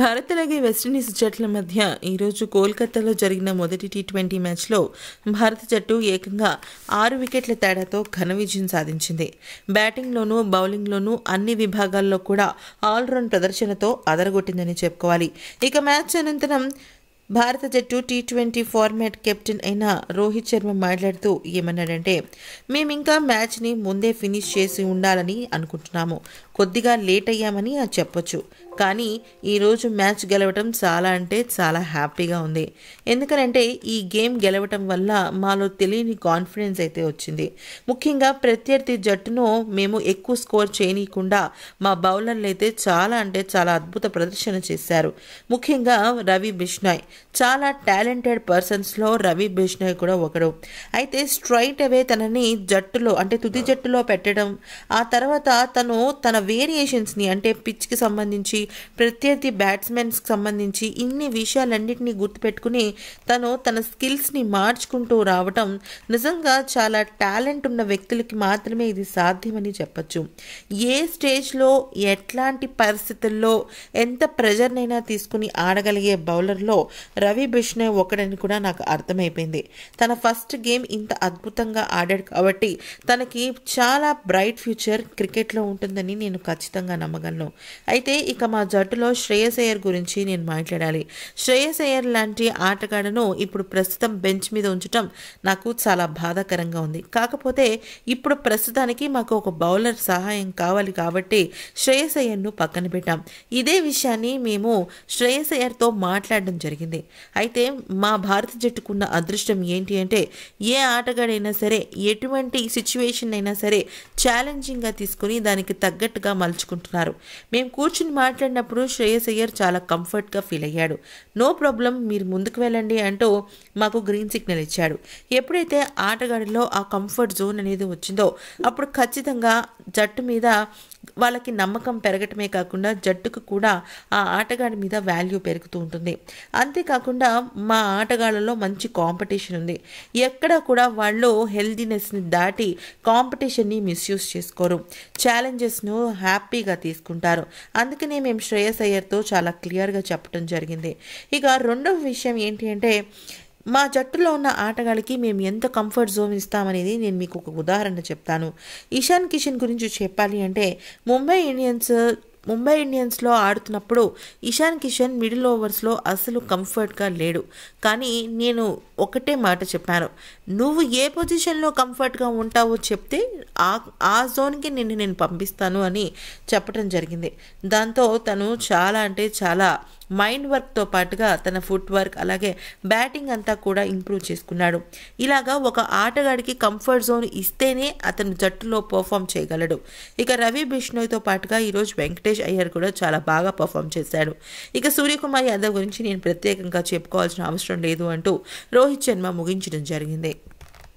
భారత్ అలాగే వెస్టిండీస్ జట్ల మధ్య ఈరోజు కోల్కతాలో జరిగిన మొదటి టీ ట్వంటీ మ్యాచ్లో భారత జట్టు ఏకంగా ఆరు వికెట్ల తేడాతో ఘన విజయం సాధించింది బ్యాటింగ్లోనూ బౌలింగ్లోనూ అన్ని విభాగాల్లో కూడా ఆల్రౌండ్ ప్రదర్శనతో అదరగొట్టిందని చెప్పుకోవాలి ఇక మ్యాచ్ అనంతరం భారత జట్టు టీ ట్వంటీ ఫార్మాట్ కెప్టెన్ అయిన రోహిత్ శర్మ మాట్లాడుతూ ఏమన్నాడంటే మేమింకా మ్యాచ్ని ముందే ఫినిష్ చేసి ఉండాలని అనుకుంటున్నాము కొద్దిగా లేట్ అయ్యామని చెప్పొచ్చు కానీ ఈరోజు మ్యాచ్ గెలవటం చాలా అంటే చాలా హ్యాపీగా ఉంది ఎందుకనంటే ఈ గేమ్ గెలవటం వల్ల మాలో తెలియని కాన్ఫిడెన్స్ అయితే వచ్చింది ముఖ్యంగా ప్రత్యర్థి జట్టును మేము ఎక్కువ స్కోర్ చేయనీయకుండా మా బౌలర్లు అయితే చాలా అంటే చాలా అద్భుత ప్రదర్శన చేశారు ముఖ్యంగా రవి బిష్నాయ్ చాలా టాలెంటెడ్ పర్సన్స్లో రవి బిష్నాయ్ కూడా ఒకడు అయితే స్ట్రైట్ అవే తనని జట్టులో అంటే తుది జట్టులో పెట్టడం ఆ తర్వాత తను తన వేరియేషన్స్ని అంటే పిచ్కి సంబంధించి ప్రత్యర్థి బ్యాట్స్మెన్స్కి సంబంధించి ఇన్ని విషయాలన్నింటినీ గుర్తుపెట్టుకుని తను తన స్కిల్స్ని మార్చుకుంటూ రావటం నిజంగా చాలా టాలెంట్ ఉన్న వ్యక్తులకి మాత్రమే ఇది సాధ్యమని చెప్పచ్చు ఏ స్టేజ్లో ఎట్లాంటి పరిస్థితుల్లో ఎంత ప్రెజర్నైనా తీసుకుని ఆడగలిగే బౌలర్లో రవి బిష్నే ఒకడని కూడా నాకు అర్థమైపోయింది తన ఫస్ట్ గేమ్ ఇంత అద్భుతంగా ఆడాడు కాబట్టి తనకి చాలా బ్రైట్ ఫ్యూచర్ క్రికెట్లో ఉంటుందని నేను ఖచ్చితంగా నమ్మగలను అయితే ఇక మా జట్టులో శ్రేయస్ అయ్యర్ గురించి నేను మాట్లాడాలి శ్రేయస్ అయ్యర్ లాంటి ఆటగాడను ఇప్పుడు ప్రస్తుతం బెంచ్ మీద ఉంచటం నాకు చాలా బాధాకరంగా ఉంది కాకపోతే ఇప్పుడు ప్రస్తుతానికి మాకు ఒక బౌలర్ సహాయం కావాలి కాబట్టి శ్రేయస్ అయ్యర్ను పక్కన పెట్టాం ఇదే విషయాన్ని మేము శ్రేయస్ అయ్యర్తో మాట్లాడడం జరిగింది అయితే మా భారత జట్టుకున్న అదృష్టం ఏంటి అంటే ఏ ఆటగాడైనా సరే ఎటువంటి సిచ్యువేషన్ అయినా సరే ఛాలెంజింగ్గా తీసుకుని దానికి తగ్గట్టుగా మలుచుకుంటున్నారు మేము కూర్చుని మాట్లాడే మాట్లాడినప్పుడు శ్రేయస్ అయ్యర్ చాలా కంఫర్ట్గా ఫీల్ అయ్యాడు నో ప్రాబ్లం మీరు ముందుకు వెళ్ళండి అంటూ మాకు గ్రీన్ సిగ్నల్ ఇచ్చాడు ఎప్పుడైతే ఆటగాడిలో ఆ కంఫర్ట్ జోన్ అనేది వచ్చిందో అప్పుడు ఖచ్చితంగా జట్టు మీద వాళ్ళకి నమ్మకం పెరగటమే కాకుండా జట్టుకు కూడా ఆ ఆటగాడి మీద వాల్యూ పెరుగుతూ ఉంటుంది అంతేకాకుండా మా ఆటగాళ్ళలో మంచి కాంపిటీషన్ ఉంది ఎక్కడా కూడా వాళ్ళు హెల్దీనెస్ని దాటి కాంపిటీషన్ని మిస్యూజ్ చేసుకోరు ఛాలెంజెస్ను హ్యాపీగా తీసుకుంటారు అందుకనే మేము విషయం శ్రేయస్ అయ్యర్తో చాలా క్లియర్గా చెప్పడం జరిగింది ఇక రెండవ విషయం ఏంటి అంటే మా జట్టులో ఉన్న ఆటగాళ్ళకి మేము ఎంత కంఫర్ట్ జోన్ ఇస్తామనేది నేను మీకు ఒక ఉదాహరణ చెప్తాను ఇషాన్ కిషన్ గురించి చెప్పాలి అంటే ముంబై ఇండియన్స్ ముంబై ఇండియన్స్లో ఆడుతున్నప్పుడు ఇషాన్ కిషన్ మిడిల్ ఓవర్స్లో అసలు కంఫర్ట్గా లేడు కానీ నేను ఒకటే మాట చెప్పాను నువ్వు ఏ పొజిషన్లో కంఫర్ట్గా ఉంటావో చెప్తే ఆ ఆ జోన్కి నిన్ను నేను పంపిస్తాను అని చెప్పడం జరిగింది దాంతో తను చాలా అంటే చాలా మైండ్ వర్క్తో పాటుగా తన ఫుట్ వర్క్ అలాగే బ్యాటింగ్ అంతా కూడా ఇంప్రూవ్ చేసుకున్నాడు ఇలాగా ఒక ఆటగాడికి కంఫర్ట్ జోన్ ఇస్తేనే అతను జట్టులో పర్ఫామ్ చేయగలడు ఇక రవి బిష్ణోయ్తో పాటుగా ఈరోజు వెంకటేష్ అయ్యర్ కూడా చాలా బాగా పర్ఫామ్ చేశాడు ఇక సూర్యకుమార్ యాదవ్ గురించి నేను ప్రత్యేకంగా చెప్పుకోవాల్సిన అవసరం లేదు అంటూ రోహిత్ శర్మ ముగించడం జరిగింది